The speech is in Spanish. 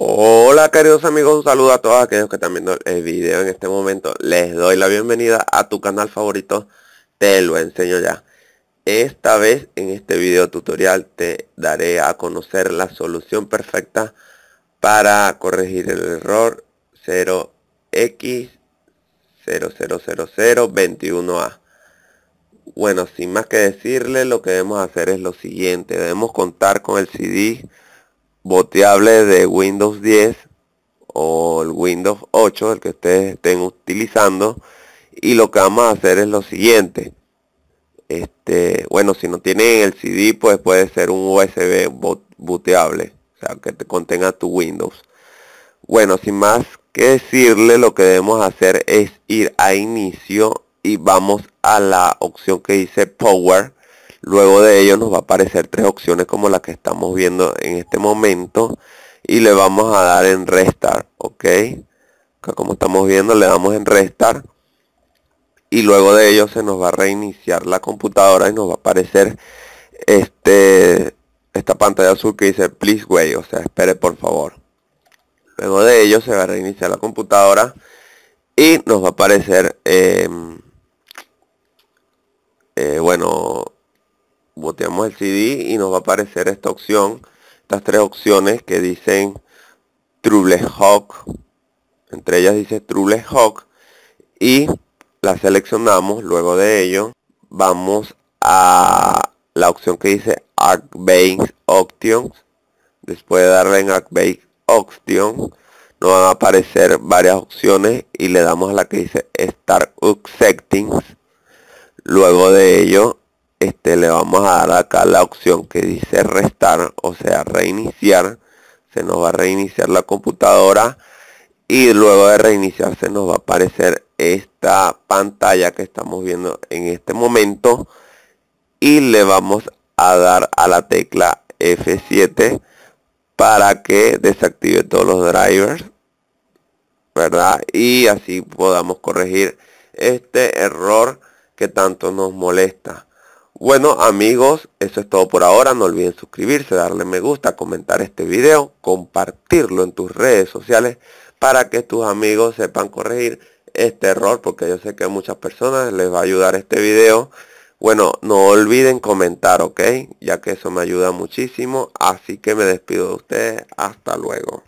Hola queridos amigos, un saludo a todos aquellos que están viendo el video en este momento. Les doy la bienvenida a tu canal favorito, te lo enseño ya. Esta vez en este video tutorial te daré a conocer la solución perfecta para corregir el error 0x00021A. Bueno, sin más que decirle, lo que debemos hacer es lo siguiente. Debemos contar con el CD boteable de Windows 10 o el Windows 8, el que ustedes estén utilizando. Y lo que vamos a hacer es lo siguiente. Este, bueno, si no tienen el CD, pues puede ser un USB boteable, o sea, que te contenga tu Windows. Bueno, sin más que decirle, lo que debemos hacer es ir a inicio y vamos a la opción que dice Power Luego de ello nos va a aparecer tres opciones como la que estamos viendo en este momento y le vamos a dar en restar, ¿ok? como estamos viendo le damos en restar y luego de ello se nos va a reiniciar la computadora y nos va a aparecer este esta pantalla azul que dice please wait, o sea, espere por favor. Luego de ello se va a reiniciar la computadora y nos va a aparecer em, tenemos el CD y nos va a aparecer esta opción, estas tres opciones que dicen Trouble Hawk. Entre ellas dice Trouble Hawk y la seleccionamos. Luego de ello vamos a la opción que dice Arcbase Options. Después de darle en Arcbase Options nos van a aparecer varias opciones y le damos a la que dice Start Settings. Luego de ello le vamos a dar acá la opción que dice restar, o sea, reiniciar. Se nos va a reiniciar la computadora y luego de reiniciarse nos va a aparecer esta pantalla que estamos viendo en este momento y le vamos a dar a la tecla F7 para que desactive todos los drivers verdad y así podamos corregir este error que tanto nos molesta bueno amigos, eso es todo por ahora. No olviden suscribirse, darle me gusta, comentar este video, compartirlo en tus redes sociales para que tus amigos sepan corregir este error porque yo sé que a muchas personas les va a ayudar este video. Bueno, no olviden comentar, ¿ok? Ya que eso me ayuda muchísimo. Así que me despido de ustedes. Hasta luego.